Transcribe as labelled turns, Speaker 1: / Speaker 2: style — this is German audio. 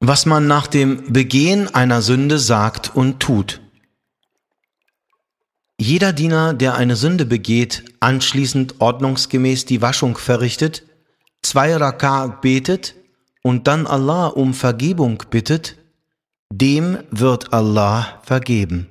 Speaker 1: was man nach dem Begehen einer Sünde sagt und tut. Jeder Diener, der eine Sünde begeht, anschließend ordnungsgemäß die Waschung verrichtet, zwei Raka betet und dann Allah um Vergebung bittet, dem wird Allah vergeben.